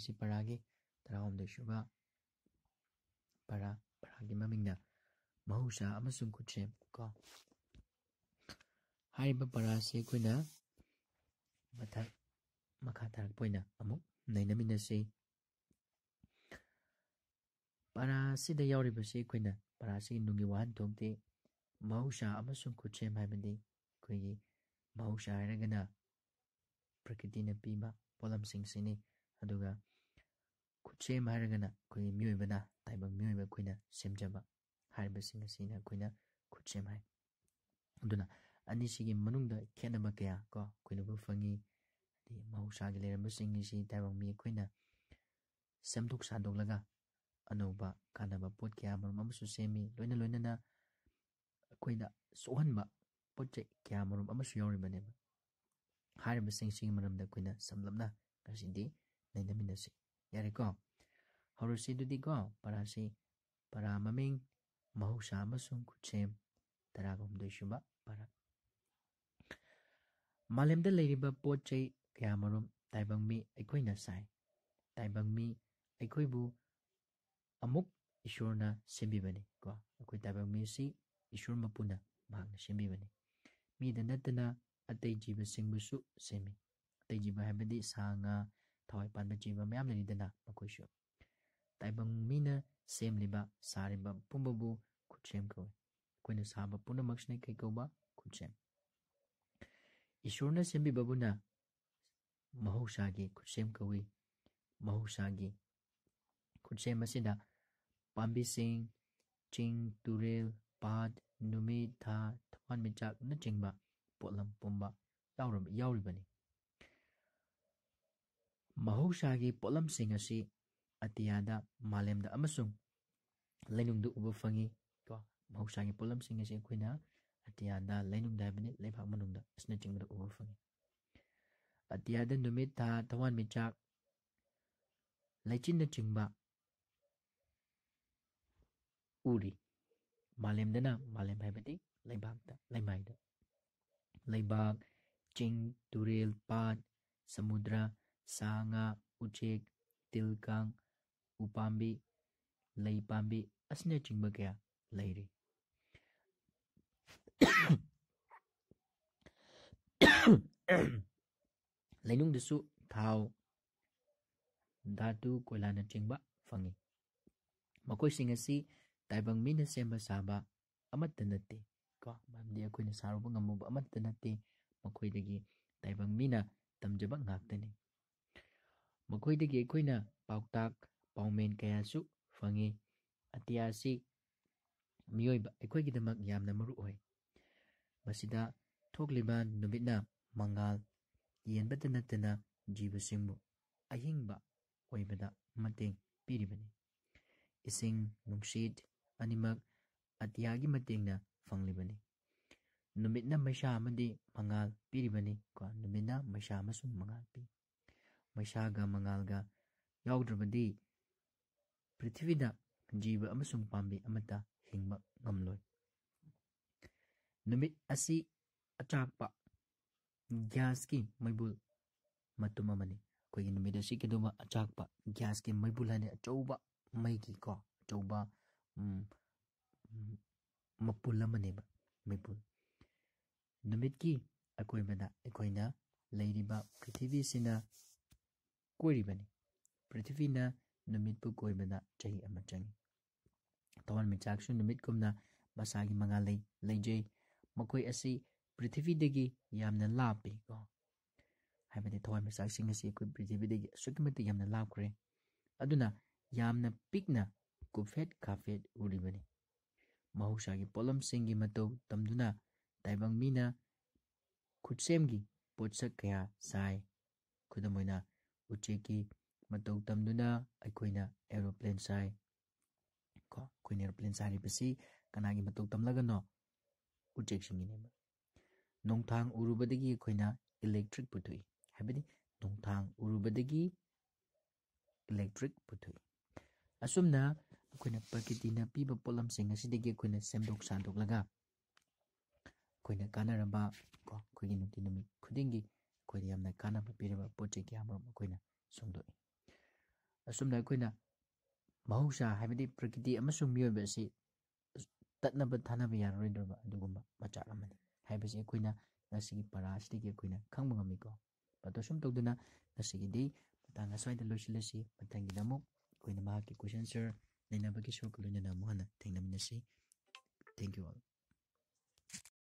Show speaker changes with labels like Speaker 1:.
Speaker 1: ꯍꯥꯏꯔꯤꯁꯤ ꯄꯔꯥꯒꯤ ꯇꯔꯥꯍꯨꯝꯗꯣꯏ ꯁꯨꯕ ꯄꯔꯥ ꯄꯔꯥꯒꯤ ꯃꯃꯤꯡꯅ ꯃꯍꯧꯁꯥ ꯑꯃꯁꯨꯡ ꯈꯨꯠꯁꯦꯝ ꯀꯣ ꯍꯥꯏꯔꯤꯕ ꯄꯔꯥꯁꯤ ꯑꯩꯈꯣꯏꯅ ꯃꯊꯛ ꯃꯈꯥ ꯇꯥꯔꯛꯄ ꯑꯣꯏꯅ ꯑꯃꯨꯛ ꯅꯩꯅꯃꯤꯟꯅꯁꯤ ꯄꯔꯥ ꯑꯁꯤꯗ ꯌꯥꯎꯔꯤꯕꯁꯤ ꯑꯩꯈꯣꯏꯅ ꯄꯔꯥ ꯑꯁꯤꯒꯤ ꯅꯨꯡꯒꯤ ꯋꯥꯍꯟꯊꯣꯛꯇꯤ ꯃꯍꯧꯁꯥ ꯑꯃꯁꯨꯡ ꯈꯨꯠꯁꯦꯝ ꯍꯥꯏꯕꯗꯤ ꯑꯩꯈꯣꯏꯒꯤ ꯃꯍꯧꯁꯥ ꯍꯥꯏꯔꯒꯅ ꯄ꯭ꯔꯀꯤꯇꯤꯅ ꯄꯤꯕ ꯄꯣꯠꯂꯝꯁꯤꯡꯁꯤꯅꯤ ꯑꯗꯨꯒ ꯈꯨꯠꯁꯦꯝ ꯍꯥꯏꯔꯒꯅ ꯑꯩꯈꯣꯏꯒꯤ ꯃꯤꯑꯣꯏꯕꯅ ꯇꯥꯏꯕꯪ ꯃꯤꯑꯣꯏꯕ ꯑꯩꯈꯣꯏꯅ ꯁꯦꯝꯖꯕ ꯍꯥꯏꯔꯤꯕꯁꯤꯡ ꯑꯁꯤꯅ ꯑꯩꯈꯣꯏꯅ ꯈꯨꯠꯁꯦꯝ ꯍꯥꯏ ꯑꯗꯨꯅ ꯑꯅꯤꯁꯤꯒꯤ ꯃꯅꯨꯡꯗ ꯈꯦꯠꯅꯕ ꯀꯌꯥ ꯀꯣ ꯑꯩꯈꯣꯏꯅ ꯎꯕ ꯐꯪꯉꯤ ꯍꯥꯏꯗꯤ ꯃꯍꯧꯁꯥꯒꯤ ꯂꯩꯔꯝꯕꯁꯤꯡ ꯑꯁꯤ ꯇꯥꯏꯕꯪ ꯃꯤ ꯑꯩꯈꯣꯏꯅ ꯁꯦꯝꯗꯣꯛ ꯁꯥꯗꯣꯛꯂꯒ ꯑꯅꯧꯕ ꯀꯥꯟꯅꯕ ꯄꯣꯠ ꯀꯌꯥ ꯃꯔꯨꯝ ꯑꯃꯁꯨ ꯁꯦꯝꯃꯤ ꯂꯣꯏꯅ ꯂꯣꯏꯅꯅ ꯑꯩꯈꯣꯏꯗ ꯁꯣꯛꯍꯟꯕ ꯄꯣꯠ ꯆꯩ ꯀꯌꯥ ꯃꯔꯨꯝ ꯑꯃꯁꯨ ꯌꯥꯎꯔꯤꯕꯅꯦꯕ ꯍꯥꯏꯔꯤꯕꯁꯤꯡꯁꯤꯒꯤ ꯃꯔꯝꯗ ꯑꯩꯈꯣꯏꯅ ꯁꯝꯂꯞꯅ ꯉꯁꯤꯗꯤ ꯅꯩꯅꯃꯤꯟꯅꯁꯤ ꯌꯥꯔꯦꯀꯣ ꯍꯧꯔꯁꯤꯗꯨꯗꯤꯀꯣ ꯄꯔꯥꯁꯤ ꯄꯔꯥ ꯃꯃꯤꯡ ꯃꯍꯧꯁꯥ ꯑꯃꯁꯨꯡ ꯈꯨꯠꯁꯦꯝ ꯇꯔꯥꯒꯍꯨꯝꯗꯣꯏꯁꯨꯕ ꯄꯔꯥ ꯃꯥꯂꯦꯝꯗ ꯂꯩꯔꯤꯕ ꯄꯣꯠ ꯆꯩ ꯀꯌꯥꯃꯔꯨꯝ ꯇꯥꯏꯕꯪ ꯃꯤ ꯑꯩꯈꯣꯏꯅ ꯁꯥꯏ ꯇꯥꯏꯕꯪ ꯃꯤ ꯑꯩꯈꯣꯏꯕꯨ ꯑꯃꯨꯛ ꯏꯁꯣꯔꯅ ꯁꯦꯝꯕꯤꯕꯅꯤ ꯀꯣ ꯑꯩꯈꯣꯏ ꯇꯥꯏꯕꯪ ꯃꯤꯁꯤ ꯏꯁꯣꯔ ꯃꯄꯨꯅ ꯃꯍꯥꯛꯅ ꯁꯦꯝꯕꯤꯕꯅꯤ ꯃꯤꯗ ꯅꯠꯇꯅ ꯑꯇꯩ ꯖꯤꯕꯁꯤꯡꯕꯨꯁꯨ ꯁꯦꯝꯃꯤ ꯑꯇꯩ ꯖꯤꯕ ꯍꯥꯏꯕꯗꯤ ꯁꯥ ꯉꯥ ꯊꯋꯥꯏ ꯄꯥꯟꯕ ꯖꯤꯕ ꯃꯌꯥꯝ ꯂꯩꯔꯤꯗꯅ ꯃꯈꯣꯏꯁꯨ taibang mina semliba sariba pumbabu kuchem kowe koina saba punamakshne kai koba kuchem ईश्वरने सेम्बी बबुना ꯃꯍꯧꯁꯥꯒꯤ ꯈꯨꯠꯁꯦꯝ ꯀꯧꯏ ꯃꯍꯧꯁꯥꯒꯤ ꯈꯨꯠꯁꯦꯝ ꯑꯁꯤꯗ ꯄꯥꯝꯕꯤꯁꯤꯡ ꯆꯤꯡ ꯇꯨꯔꯦꯜ ꯄꯥꯠ ꯅꯨꯃꯤꯠ ꯊꯥ ꯊꯋꯥꯟꯃꯤꯆꯥꯛꯅꯆꯤꯡꯕ ꯄꯣꯠꯂꯝ ꯄꯨꯝꯕ ꯌꯥꯎꯔꯤꯕꯅꯤ ꯃꯍꯧꯁꯥꯒꯤ ꯄꯣꯠꯂꯝꯁꯤꯡ ꯑꯁꯤ atiada malam da amasung lenung du ubu fangi ko mau sangi polam singa sing kuina atiada lenung da bini lepa manung da sna jing da ubu fangi atiada numit ta tawan mecak lecin da ba uri malam da na malem hai bati lebak da lemai da lebak jing duril pat samudra sanga ujek tilgang ꯎꯄꯥꯝꯕꯤ ꯂꯩ ꯄꯥꯝꯕꯤ ꯑꯁꯤꯅꯆꯤꯡꯕ ꯀꯌꯥ ꯂꯩꯔꯤ ꯂꯩꯅꯨꯡꯗꯁꯨ ꯊꯥꯎ ꯙꯥꯇꯨ ꯀꯣꯏꯂꯥꯅꯆꯤꯡꯕ ꯐꯪꯉꯤ ꯃꯈꯣꯏꯁꯤꯡ ꯑꯁꯤ ꯇꯥꯏꯕꯪ ꯃꯤꯅ ꯁꯦꯝꯕ ꯁꯥꯕ ꯑꯃꯠꯇ ꯅꯠꯇꯦ ꯀꯣ ꯃꯔꯝꯗꯤ ꯑꯩꯈꯣꯏꯅ ꯁꯥꯔꯨꯕ ꯉꯝꯃꯨꯕ ꯑꯃꯠꯇ ꯅꯠꯇꯦ ꯃꯈꯣꯏꯗꯒꯤ ꯇꯥꯏꯕꯪ ꯃꯤꯅ ꯇꯝꯖꯕ ꯉꯥꯛꯇꯅꯤ ꯃꯈꯣꯏꯗꯒꯤ ꯑꯩꯈꯣꯏꯅ ꯄꯥꯎꯇꯥꯛ ောင်မင်ကယဆုဖငိအတ္တိယစီမြို့ဘအခွေကိတမယမ်နမရုအိမစိဒထောက်လီဘန်နုဗိနမင်္ဂလ်ယန်ဘတနတနာဂျီဘစင်းဘအဟင်းဘဝိဘဒမတင်ပီရိမနီအစင်နုံရှိဒ်အနိမတ်အတ္တိယကိမတင်နာဖင်လီဘနီနုမိနမရှာမဒီမင်္ဂလ်ပီရိမနီကနုမိနမရှာမဆုမင်္ဂလ်ပီမရှာကမင်္ဂလ်ကရောက်တယ်မဒီ ꯄ꯭ꯔꯤꯊꯤꯕꯤꯗ ꯖꯤꯕ ꯑꯃꯁꯨꯡ ꯄꯥꯝꯕꯤ ꯑꯃꯠꯇ ꯍꯤꯡꯕ ꯉꯝꯂꯣꯏ ꯅꯨꯃꯤꯠ ꯑꯁꯤ ꯑꯆꯥꯛꯄ ꯒ꯭ꯌꯥꯁꯀꯤ ꯃꯩꯕꯨꯜ ꯃꯇꯨꯝ ꯑꯃꯅꯤ ꯑꯩꯈꯣꯏꯒꯤ ꯅꯨꯃꯤꯠ ꯑꯁꯤ ꯀꯩꯗꯧꯕ ꯑꯆꯥꯛꯄ ꯒ꯭ꯌꯥꯁꯀꯤ ꯃꯩꯕꯨꯜ ꯍꯥꯏꯅ ꯑꯆꯧꯕ ꯃꯩꯒꯤꯀꯣ ꯑꯆꯧꯕ ꯃꯄꯨꯜ ꯑꯃꯅꯦꯕ ꯃꯩꯕꯨꯜ ꯅꯨꯃꯤꯠꯀꯤ ꯑꯀꯣꯏꯕꯗ ꯑꯩꯈꯣꯏꯅ ꯂꯩꯔꯤꯕ ꯄ꯭ꯔꯤꯊꯤꯕꯤꯁꯤꯅ ꯀꯣꯏꯔꯤꯕꯅꯤ ꯄ꯭ꯔꯤꯊꯤꯕꯤꯅ na mit bu goi mena je a ma jeng to mi chak shu na mit kum na ma sa gi manga le le je ma koi a si prithivi de gi yam na la bi go hai ma de to mi sa sing a si koi prithivi de gi su ki yam na la kre aduna yam na pik na ku fet ka fet u ri bani ma hu sa gi polam sing gi ma to tam du na dai bang mi na khut sem gi pot sa kya sai khuda moina uche ki ꯃꯇꯧ ꯇꯝꯗꯨꯅ ꯑꯩꯈꯣꯏꯅ aeroplane ꯁꯥꯏ ꯀꯣ ꯑꯩꯈꯣꯏꯅ aeroplane ꯁꯥꯔꯤꯕꯁꯤ ꯀꯅꯥꯒꯤ ꯃꯇꯧ ꯇꯝꯂꯒꯅꯣ ꯎꯆꯦꯛꯁꯤꯡꯒꯤꯅꯦꯕ ꯅꯣꯡꯊꯥꯡ ꯎꯔꯨꯕꯗꯒꯤ ꯑꯩꯈꯣꯏꯅ electric ꯄꯨꯊꯣꯛꯏ ꯍꯥꯏꯕꯗꯤ ꯅꯣꯡꯊꯥꯡ ꯎꯔꯨꯕꯗꯒꯤ ꯏꯂꯦꯛꯇ꯭ꯔꯤꯛ ꯄꯨꯊꯣꯛꯏ ꯑꯁꯨꯝꯅ ꯑꯩꯈꯣꯏꯅ ꯄ꯭ꯔꯀꯤꯇꯤꯅ ꯄꯤꯕ ꯄꯣꯠꯂꯝꯁꯤꯡ ꯑꯁꯤꯗꯒꯤ ꯑꯩꯈꯣꯏꯅ ꯁꯦꯝꯗꯣꯛ ꯁꯥꯗꯣꯛꯂꯒ ꯑꯩꯈꯣꯏꯅ ꯀꯥꯟꯅꯔꯕ ꯀꯣ ꯑꯩꯈꯣꯏꯒꯤ ꯅꯨꯡꯇꯤ ꯅꯨꯃꯤꯠ ꯈꯨꯗꯤꯡꯒꯤ ꯑꯩꯈꯣꯏꯗ ꯌꯥꯝꯅ ꯀꯥꯟꯅꯕ ꯄꯤꯔꯕ ꯄꯣꯠ ꯆꯩ ꯀꯌꯥ ꯑꯃꯔꯣꯝ ꯑꯩꯈꯣꯏꯅ ꯁꯦꯝꯗꯣꯛꯏ ꯑꯁꯨꯝꯅ ꯑꯩꯈꯣꯏꯅ ꯃꯍꯧꯁꯥ ꯍꯥꯏꯕꯗꯤ ꯄ꯭ꯔꯀꯤꯇꯤ ꯑꯃꯁꯨꯡ ꯃꯤꯑꯣꯏꯕ ꯑꯁꯤ ꯇꯠꯅꯕ ꯊꯥꯅꯕ ꯌꯥꯔꯔꯣꯏꯗ꯭ꯔꯕ ꯑꯗꯨꯒꯨꯝꯕ ꯃꯆꯥꯛ ꯑꯃꯅꯤ ꯍꯥꯏꯕꯁꯤ ꯑꯩꯈꯣꯏꯅ ꯉꯁꯤꯒꯤ ꯄꯔꯥꯁꯤꯗꯒꯤ ꯑꯩꯈꯣꯏꯅ ꯈꯪꯕ ꯉꯝꯃꯤꯀꯣ ꯑꯗꯣ ꯁꯨꯝ ꯇꯧꯗꯨꯅ ꯉꯁꯤꯒꯤꯗꯤ ꯃꯇꯥꯡ ꯑꯁ꯭ꯋꯥꯏꯗ ꯂꯣꯏꯁꯤꯜꯂꯁꯤ ꯃꯊꯪꯒꯤꯗ ꯑꯃꯨꯛ ꯑꯩꯈꯣꯏꯅ ꯃꯍꯥꯛꯀꯤ ꯀꯣꯏꯁꯟ ꯑꯟꯁꯔ ꯅꯩꯅꯕꯒꯤ ꯁꯔꯨꯛꯀ ꯂꯣꯏꯅꯅ ꯑꯃꯨꯛ ꯍꯟꯅ ꯊꯦꯡꯅꯃꯤꯟꯅꯁꯤ ꯊꯦꯡꯛ ꯌꯨ ꯑꯣꯜ